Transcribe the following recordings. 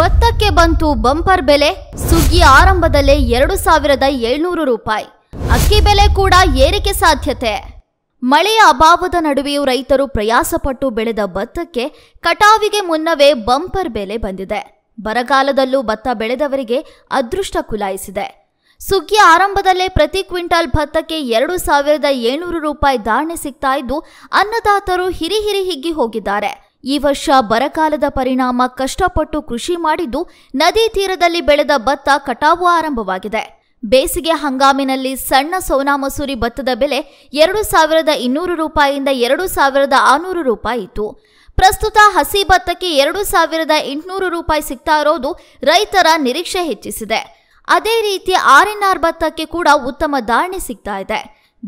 ಭತ್ತಕ್ಕೆ ಬಂತು ಬಂಪರ್ ಬೆಲೆ ಸುಗ್ಗಿ ಆರಂಭದಲ್ಲೇ ಎರಡು ಸಾವಿರದ ಏಳ್ನೂರು ರೂಪಾಯಿ ಅಕ್ಕಿ ಬೆಲೆ ಕೂಡ ಏರಿಕೆ ಸಾಧ್ಯತೆ ಮಳೆಯ ಅಭಾವದ ನಡುವೆಯೂ ರೈತರು ಪ್ರಯಾಸಪಟ್ಟು ಬೆಳೆದ ಭತ್ತಕ್ಕೆ ಕಟಾವಿಗೆ ಮುನ್ನವೇ ಬಂಪರ್ ಬೆಲೆ ಬಂದಿದೆ ಬರಗಾಲದಲ್ಲೂ ಭತ್ತ ಬೆಳೆದವರಿಗೆ ಅದೃಷ್ಟ ಕುಲಾಯಿಸಿದೆ ಸುಗ್ಗಿ ಆರಂಭದಲ್ಲೇ ಪ್ರತಿ ಕ್ವಿಂಟಾಲ್ ಭತ್ತಕ್ಕೆ ಎರಡು ಸಾವಿರದ ಏಳ್ನೂರು ರೂಪಾಯಿ ಧಾರಣೆ ಸಿಗ್ತಾ ಇದ್ದು ಅನ್ನದಾತರು ಹಿರಿ ಹಿರಿ ಹಿಗ್ಗಿ ಹೋಗಿದ್ದಾರೆ ಈ ವರ್ಷ ಬರಕಾಲದ ಪರಿಣಾಮ ಕಷ್ಟಪಟ್ಟು ಕೃಷಿ ಮಾಡಿದ್ದು ನದಿ ತೀರದಲ್ಲಿ ಬೆಳೆದ ಭತ್ತ ಕಟಾವು ಆರಂಭವಾಗಿದೆ ಬೇಸಿಗೆ ಹಂಗಾಮಿನಲ್ಲಿ ಸಣ್ಣ ಸೋನಾ ಮಸೂರಿ ಭತ್ತದ ಬೆಲೆ ಎರಡು ಸಾವಿರದ ಇನ್ನೂರು ರೂಪಾಯಿಯಿಂದ ಎರಡು ಸಾವಿರದ ಆರುನೂರು ರೂಪಾಯಿ ಇತ್ತು ಪ್ರಸ್ತುತ ಹಸಿ ಭತ್ತಕ್ಕೆ ಎರಡು ಸಾವಿರದ ಎಂಟುನೂರು ರೂಪಾಯಿ ಸಿಗ್ತಾ ಇರೋದು ರೈತರ ನಿರೀಕ್ಷೆ ಹೆಚ್ಚಿಸಿದೆ ಅದೇ ರೀತಿ ಆರ್ ಆರ್ ಭತ್ತಕ್ಕೆ ಕೂಡ ಉತ್ತಮ ಧಾರಣೆ ಸಿಗ್ತಾ ಇದೆ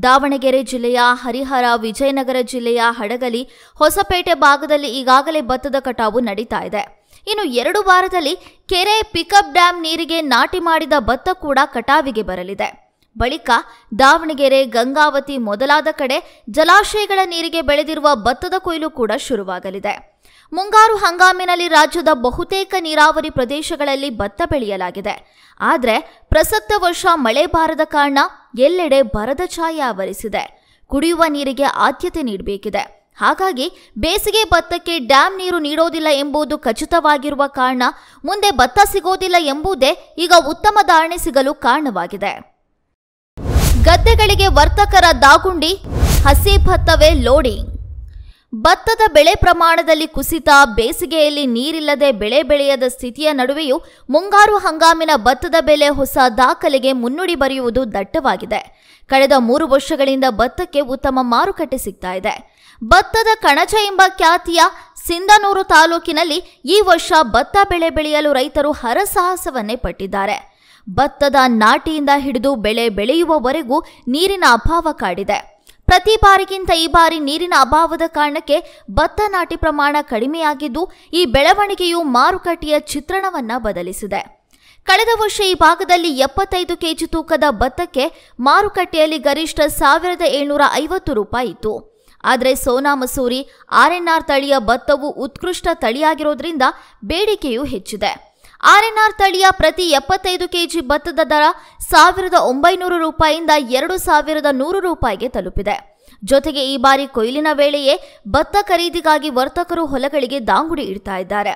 ದಾವಣಗೆರೆ ಜಿಲ್ಲೆಯ ಹರಿಹರ ವಿಜಯನಗರ ಜಿಲ್ಲೆಯ ಹಡಗಲಿ ಹೊಸಪೇಟೆ ಭಾಗದಲ್ಲಿ ಈಗಾಗಲೇ ಭತ್ತದ ಕಟಾವು ನಡೀತಾ ಇದೆ ಇನ್ನು ಎರಡು ವಾರದಲ್ಲಿ ಕೆರೆ ಪಿಕಪ್ ಡ್ಯಾಂ ನೀರಿಗೆ ನಾಟಿ ಮಾಡಿದ ಭತ್ತ ಕೂಡ ಕಟಾವಿಗೆ ಬರಲಿದೆ ಬಳಿಕ ದಾವಣಗೆರೆ ಗಂಗಾವತಿ ಮೊದಲಾದ ಕಡೆ ಜಲಾಶಯಗಳ ನೀರಿಗೆ ಬೆಳೆದಿರುವ ಭತ್ತದ ಕೊಯ್ಲು ಕೂಡ ಶುರುವಾಗಲಿದೆ ಮುಂಗಾರು ಹಂಗಾಮಿನಲ್ಲಿ ರಾಜ್ಯದ ಬಹುತೇಕ ನೀರಾವರಿ ಪ್ರದೇಶಗಳಲ್ಲಿ ಭತ್ತ ಬೆಳೆಯಲಾಗಿದೆ ಆದರೆ ಪ್ರಸಕ್ತ ವರ್ಷ ಮಳೆ ಬಾರದ ಕಾರಣ ಎಲ್ಲೆಡೆ ಬರದ ಛಾಯೆ ಆವರಿಸಿದೆ ಕುಡಿಯುವ ನೀರಿಗೆ ಆದ್ಯತೆ ನೀಡಬೇಕಿದೆ ಹಾಗಾಗಿ ಬೇಸಿಗೆ ಭತ್ತಕ್ಕೆ ಡ್ಯಾಂ ನೀರು ನೀಡೋದಿಲ್ಲ ಎಂಬುದು ಖಚಿತವಾಗಿರುವ ಕಾರಣ ಮುಂದೆ ಭತ್ತ ಸಿಗೋದಿಲ್ಲ ಎಂಬುದೇ ಈಗ ಉತ್ತಮ ಧಾರಣೆ ಸಿಗಲು ಕಾರಣವಾಗಿದೆ ಗದ್ದೆಗಳಿಗೆ ವರ್ತಕರ ದಾಗುಂಡಿ ಹಸಿ ಭತ್ತವೇ ಲೋಡಿಂಗ್ ಭತ್ತದ ಬೆಳೆ ಪ್ರಮಾಣದಲ್ಲಿ ಕುಸಿತ ಬೇಸಿಗೆಯಲ್ಲಿ ನೀರಿಲ್ಲದೆ ಬೆಳೆ ಬೆಳೆಯದ ಸ್ಥಿತಿಯ ನಡುವೆಯೂ ಮುಂಗಾರು ಹಂಗಾಮಿನ ಭತ್ತದ ಬೆಲೆ ಹೊಸ ದಾಖಲೆಗೆ ಮುನ್ನುಡಿ ಬರೆಯುವುದು ದಟ್ಟವಾಗಿದೆ ಕಳೆದ ಮೂರು ವರ್ಷಗಳಿಂದ ಭತ್ತಕ್ಕೆ ಉತ್ತಮ ಮಾರುಕಟ್ಟೆ ಸಿಗ್ತಾ ಇದೆ ಭತ್ತದ ಕಣಜ ಎಂಬ ಖ್ಯಾತಿಯ ಸಿಂಧನೂರು ತಾಲೂಕಿನಲ್ಲಿ ಈ ವರ್ಷ ಭತ್ತ ಬೆಳೆ ಬೆಳೆಯಲು ರೈತರು ಹರಸಾಹಸವನ್ನೇ ಪಟ್ಟಿದ್ದಾರೆ ಭತ್ತದ ನಾಟಿಯಿಂದ ಹಿಡಿದು ಬೆಳೆ ಬೆಳೆಯುವವರೆಗೂ ನೀರಿನ ಅಭಾವ ಕಾಡಿದೆ ಪ್ರತಿ ಬಾರಿಗಿಂತ ಈ ಬಾರಿ ನೀರಿನ ಅಭಾವದ ಕಾರಣಕ್ಕೆ ಭತ್ತ ನಾಟಿ ಪ್ರಮಾಣ ಕಡಿಮೆಯಾಗಿದ್ದು ಈ ಬೆಳವಣಿಗೆಯು ಮಾರುಕಟ್ಟೆಯ ಚಿತ್ರಣವನ್ನ ಬದಲಿಸಿದೆ ಕಳೆದ ವರ್ಷ ಈ ಭಾಗದಲ್ಲಿ ಎಪ್ಪತ್ತೈದು ಕೆಜಿ ತೂಕದ ಭತ್ತಕ್ಕೆ ಮಾರುಕಟ್ಟೆಯಲ್ಲಿ ಗರಿಷ್ಠ ಸಾವಿರದ ಏಳ್ನೂರ ಐವತ್ತು ರೂಪಾಯಿ ಇತ್ತು ಆದರೆ ಸೋನಾ ಮಸೂರಿ ಆರ್ಎನ್ಆರ್ ತಳಿಯ ಭತ್ತವು ಉತ್ಕೃಷ್ಟ ತಳಿಯಾಗಿರೋದ್ರಿಂದ ಬೇಡಿಕೆಯೂ ಹೆಚ್ಚಿದೆ ಆರ್ಎನ್ಆರ್ ತಳಿಯ ಪ್ರತಿ ಎಪ್ಪತ್ತೈದು ಕೆಜಿ ಭತ್ತದ ದರ ಸಾವಿರದ ಒಂಬೈನೂರು ರೂಪಾಯಿಯಿಂದ ಎರಡು ಸಾವಿರದ ನೂರು ರೂಪಾಯಿಗೆ ತಲುಪಿದೆ ಜೊತೆಗೆ ಈ ಬಾರಿ ಕೊಯ್ಲಿನ ವೇಳೆಯೇ ಭತ್ತ ಖರೀದಿಗಾಗಿ ವರ್ತಕರು ಹೊಲಗಳಿಗೆ ದಾಂಗುಡಿ ಇಡ್ತಾ ಇದ್ದಾರೆ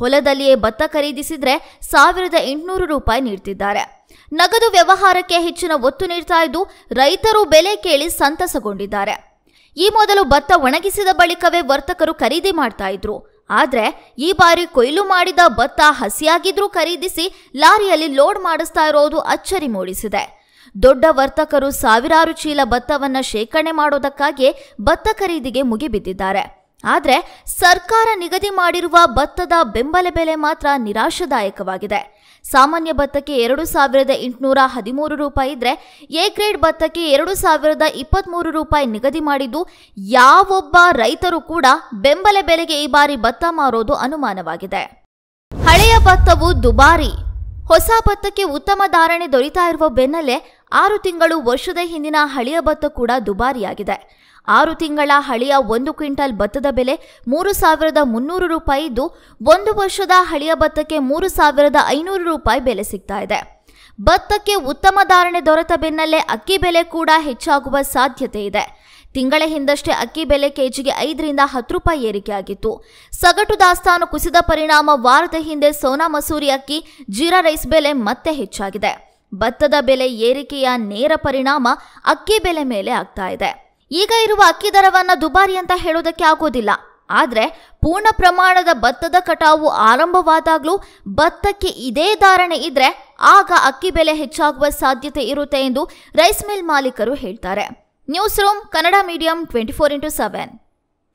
ಹೊಲದಲ್ಲಿಯೇ ಭತ್ತ ಖರೀದಿಸಿದ್ರೆ ಸಾವಿರದ ಎಂಟುನೂರು ರೂಪಾಯಿ ನೀಡ್ತಿದ್ದಾರೆ ನಗದು ವ್ಯವಹಾರಕ್ಕೆ ಹೆಚ್ಚಿನ ಒತ್ತು ನೀಡ್ತಾ ಇದ್ದು ರೈತರು ಬೆಲೆ ಕೇಳಿ ಸಂತಸಗೊಂಡಿದ್ದಾರೆ ಈ ಮೊದಲು ಭತ್ತ ಒಣಗಿಸಿದ ಬಳಿಕವೇ ವರ್ತಕರು ಖರೀದಿ ಮಾಡ್ತಾ ಇದ್ರು ಆದರೆ ಈ ಬಾರಿ ಕೊಯ್ಲು ಮಾಡಿದ ಭತ್ತ ಹಸಿಯಾಗಿದ್ರೂ ಖರೀದಿಸಿ ಲಾರಿಯಲ್ಲಿ ಲೋಡ್ ಮಾಡಿಸ್ತಾ ಇರೋದು ಅಚ್ಚರಿ ಮೂಡಿಸಿದೆ ದೊಡ್ಡ ವರ್ತಕರು ಸಾವಿರಾರು ಚೀಲ ಭತ್ತವನ್ನು ಶೇಖರಣೆ ಮಾಡೋದಕ್ಕಾಗಿ ಭತ್ತ ಖರೀದಿಗೆ ಮುಗಿಬಿದ್ದಿದ್ದಾರೆ ಆದರೆ ಸರ್ಕಾರ ನಿಗದಿ ಮಾಡಿರುವ ಭತ್ತದ ಬೆಂಬಲ ಬೆಲೆ ಮಾತ್ರ ನಿರಾಶದಾಯಕವಾಗಿದೆ ಸಾಮಾನ್ಯ ಭತ್ತಕ್ಕೆ ಎರಡು ಸಾವಿರದ ಎಂಟುನೂರ ಹದಿಮೂರು ರೂಪಾಯಿ ಇದ್ರೆ ಎ ಗ್ರೇಡ್ ಭತ್ತಕ್ಕೆ ಎರಡು ಸಾವಿರದ ಮೂರು ರೂಪಾಯಿ ನಿಗದಿ ಮಾಡಿದ್ದು ಯಾವೊಬ್ಬ ರೈತರು ಕೂಡ ಬೆಂಬಲ ಬೆಲೆಗೆ ಈ ಬಾರಿ ಭತ್ತ ಮಾರೋದು ಅನುಮಾನವಾಗಿದೆ ಹಳೆಯ ಭತ್ತವು ದುಬಾರಿ ಹೊಸ ಭತ್ತಕ್ಕೆ ಉತ್ತಮ ಧಾರಣೆ ದೊರೀತಾ ಇರುವ ಬೆನ್ನಲ್ಲೇ ಆರು ತಿಂಗಳು ವರ್ಷದ ಹಿಂದಿನ ಹಳೆಯ ಭತ್ತ ಕೂಡ ದುಬಾರಿಯಾಗಿದೆ ಆರು ತಿಂಗಳ ಹಳೆಯ ಒಂದು ಕ್ವಿಂಟಲ್ ಭತ್ತದ ಬೆಲೆ ಮೂರು ಸಾವಿರದ ಮುನ್ನೂರು ರೂಪಾಯಿ ಇದ್ದು ಒಂದು ವರ್ಷದ ಹಳೆಯ ಭತ್ತಕ್ಕೆ ಮೂರು ಸಾವಿರದ ಐನೂರು ರೂಪಾಯಿ ಬೆಲೆ ಸಿಗ್ತಾ ಇದೆ ಭತ್ತಕ್ಕೆ ಉತ್ತಮ ಧಾರಣೆ ದೊರೆತ ಬೆನ್ನಲ್ಲೇ ಅಕ್ಕಿ ಬೆಲೆ ಕೂಡ ಹೆಚ್ಚಾಗುವ ಸಾಧ್ಯತೆ ಇದೆ ತಿಂಗಳ ಹಿಂದಷ್ಟೇ ಅಕ್ಕಿ ಬೆಲೆ ಕೆಜಿಗೆ ಐದರಿಂದ ಹತ್ತು ರೂಪಾಯಿ ಏರಿಕೆಯಾಗಿತ್ತು ಸಗಟು ದಾಸ್ತಾನು ಕುಸಿದ ಪರಿಣಾಮ ವಾರದ ಹಿಂದೆ ಸೋನಾ ಮಸೂರಿ ಅಕ್ಕಿ ಜೀರಾ ರೈಸ್ ಬೆಲೆ ಮತ್ತೆ ಹೆಚ್ಚಾಗಿದೆ ಭತ್ತದ ಬೆಲೆ ಏರಿಕೆಯ ನೇರ ಪರಿಣಾಮ ಅಕ್ಕಿ ಬೆಲೆ ಮೇಲೆ ಆಗ್ತಾ ಇದೆ ಈಗ ಇರುವ ಅಕ್ಕಿ ದರವನ್ನು ದುಬಾರಿ ಅಂತ ಹೇಳೋದಕ್ಕೆ ಆಗೋದಿಲ್ಲ ಆದರೆ ಪೂರ್ಣ ಪ್ರಮಾಣದ ಭತ್ತದ ಕಟಾವು ಆರಂಭವಾದಾಗಲೂ ಭತ್ತಕ್ಕೆ ಇದೇ ಧಾರಣೆ ಇದ್ರೆ ಆಗ ಅಕ್ಕಿ ಬೆಲೆ ಹೆಚ್ಚಾಗುವ ಸಾಧ್ಯತೆ ಇರುತ್ತೆ ಎಂದು ರೈಸ್ ಮಿಲ್ ಮಾಲೀಕರು ಹೇಳ್ತಾರೆ news room Kannada medium twenty four into seven